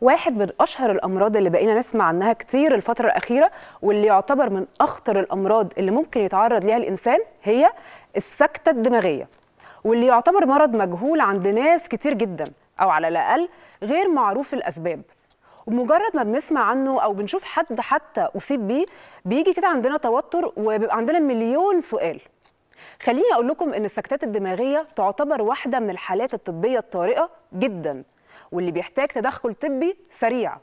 واحد من اشهر الامراض اللي بقينا نسمع عنها كتير الفتره الاخيره واللي يعتبر من اخطر الامراض اللي ممكن يتعرض ليها الانسان هي السكته الدماغيه واللي يعتبر مرض مجهول عند ناس كتير جدا او على الاقل غير معروف الاسباب ومجرد ما بنسمع عنه او بنشوف حد حتى اصيب بيه بيجي كده عندنا توتر وبيبقى عندنا مليون سؤال خليني اقول لكم ان السكتات الدماغيه تعتبر واحده من الحالات الطبيه الطارئه جدا واللي بيحتاج تدخل طبي سريع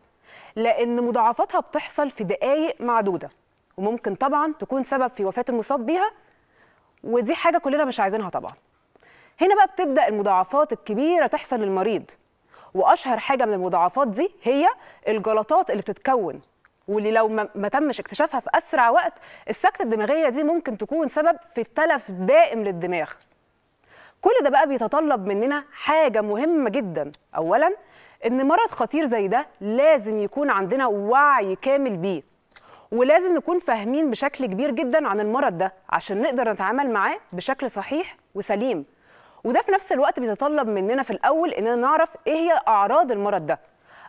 لأن مضاعفاتها بتحصل في دقايق معدودة وممكن طبعا تكون سبب في وفاة المصاب بيها ودي حاجة كلنا مش عايزينها طبعا هنا بقى بتبدأ المضاعفات الكبيرة تحصل للمريض وأشهر حاجة من المضاعفات دي هي الجلطات اللي بتتكون واللي لو ما تمش اكتشافها في أسرع وقت السكتة الدماغية دي ممكن تكون سبب في التلف دائم للدماغ كل ده بقى بيتطلب مننا حاجه مهمه جدا اولا ان مرض خطير زي ده لازم يكون عندنا وعي كامل بيه ولازم نكون فاهمين بشكل كبير جدا عن المرض ده عشان نقدر نتعامل معاه بشكل صحيح وسليم وده في نفس الوقت بيتطلب مننا في الاول اننا نعرف ايه هي اعراض المرض ده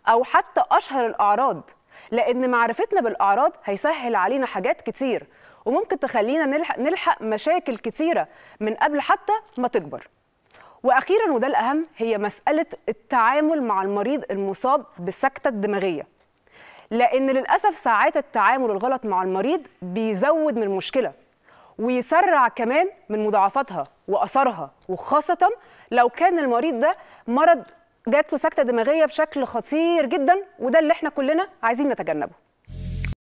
او حتى اشهر الاعراض لان معرفتنا بالاعراض هيسهل علينا حاجات كتير وممكن تخلينا نلحق, نلحق مشاكل كتيره من قبل حتى ما تكبر واخيرا وده الاهم هي مساله التعامل مع المريض المصاب بالسكته الدماغيه لان للاسف ساعات التعامل الغلط مع المريض بيزود من المشكله ويسرع كمان من مضاعفاتها واثارها وخاصه لو كان المريض ده مرض جات له سكته دماغيه بشكل خطير جدا وده اللي احنا كلنا عايزين نتجنبه